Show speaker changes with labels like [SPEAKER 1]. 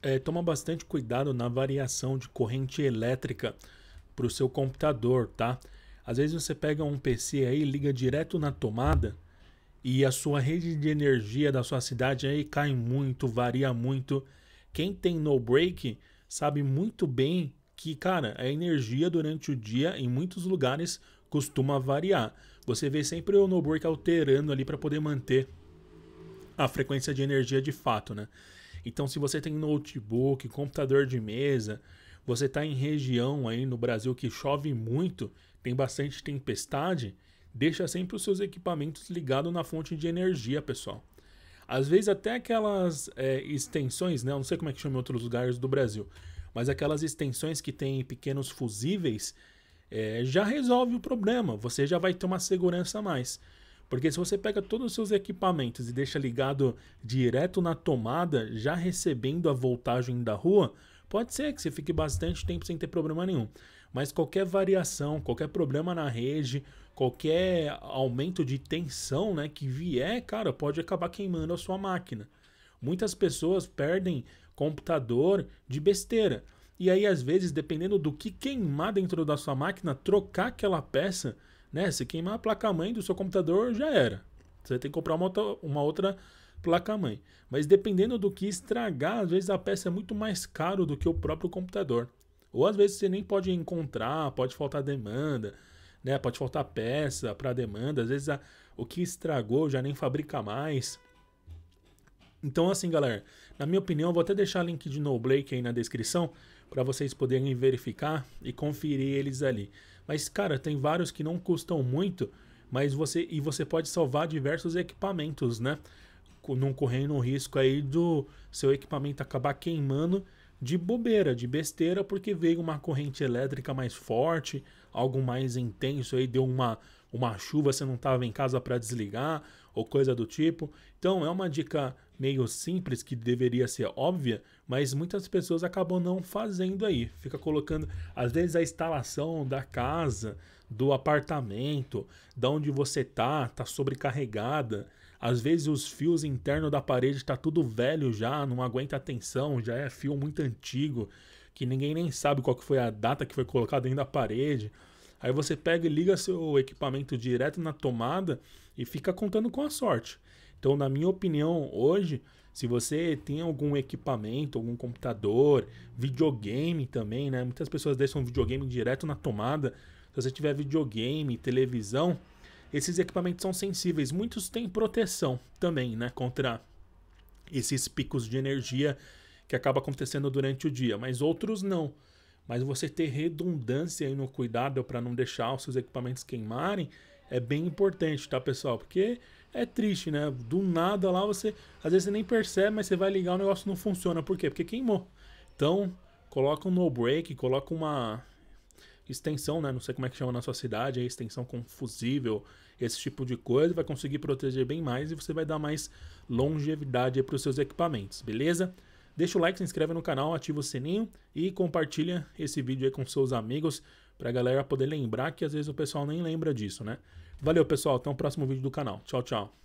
[SPEAKER 1] é, toma bastante cuidado na variação de corrente elétrica para o seu computador, tá? Às vezes você pega um PC aí, liga direto na tomada e a sua rede de energia da sua cidade aí cai muito, varia muito. Quem tem no break sabe muito bem que, cara, a energia durante o dia em muitos lugares costuma variar. Você vê sempre o no break alterando ali para poder manter a frequência de energia de fato, né? Então, se você tem notebook, computador de mesa, você está em região aí no Brasil que chove muito, tem bastante tempestade, deixa sempre os seus equipamentos ligados na fonte de energia, pessoal. Às vezes até aquelas é, extensões, né? Eu não sei como é que chama em outros lugares do Brasil, mas aquelas extensões que tem pequenos fusíveis é, já resolve o problema. Você já vai ter uma segurança a mais. Porque se você pega todos os seus equipamentos e deixa ligado direto na tomada, já recebendo a voltagem da rua, pode ser que você fique bastante tempo sem ter problema nenhum. Mas qualquer variação, qualquer problema na rede, qualquer aumento de tensão né, que vier, cara, pode acabar queimando a sua máquina. Muitas pessoas perdem computador de besteira. E aí, às vezes, dependendo do que queimar dentro da sua máquina, trocar aquela peça né? Se queimar a placa-mãe do seu computador, já era. Você tem que comprar uma outra, uma outra placa-mãe. Mas dependendo do que estragar, às vezes a peça é muito mais caro do que o próprio computador. Ou às vezes você nem pode encontrar, pode faltar demanda, né? Pode faltar peça para demanda. Às vezes a, o que estragou já nem fabrica mais. Então, assim, galera, na minha opinião, eu vou até deixar o link de NoBlake aí na descrição para vocês poderem verificar e conferir eles ali. Mas, cara, tem vários que não custam muito, mas você e você pode salvar diversos equipamentos, né? Não correndo o risco aí do seu equipamento acabar queimando de bobeira, de besteira, porque veio uma corrente elétrica mais forte, algo mais intenso aí, deu uma uma chuva, você não estava em casa para desligar ou coisa do tipo. Então é uma dica meio simples que deveria ser óbvia, mas muitas pessoas acabam não fazendo aí. Fica colocando, às vezes, a instalação da casa, do apartamento, da onde você tá, tá sobrecarregada. Às vezes os fios internos da parede está tudo velho já, não aguenta a tensão, já é fio muito antigo, que ninguém nem sabe qual que foi a data que foi colocado dentro da parede. Aí você pega e liga seu equipamento direto na tomada e fica contando com a sorte. Então, na minha opinião, hoje, se você tem algum equipamento, algum computador, videogame também, né? Muitas pessoas deixam videogame direto na tomada. Se você tiver videogame, televisão, esses equipamentos são sensíveis. Muitos têm proteção também, né? Contra esses picos de energia que acaba acontecendo durante o dia, mas outros não. Mas você ter redundância no cuidado para não deixar os seus equipamentos queimarem é bem importante, tá, pessoal? Porque é triste, né? Do nada lá você, às vezes você nem percebe, mas você vai ligar o negócio não funciona. Por quê? Porque queimou. Então, coloca um no break, coloca uma extensão, né? Não sei como é que chama na sua cidade, extensão com fusível, esse tipo de coisa, vai conseguir proteger bem mais e você vai dar mais longevidade para os seus equipamentos, beleza? Deixa o like, se inscreve no canal, ativa o sininho e compartilha esse vídeo aí com seus amigos para a galera poder lembrar que às vezes o pessoal nem lembra disso, né? Valeu, pessoal. Até o próximo vídeo do canal. Tchau, tchau.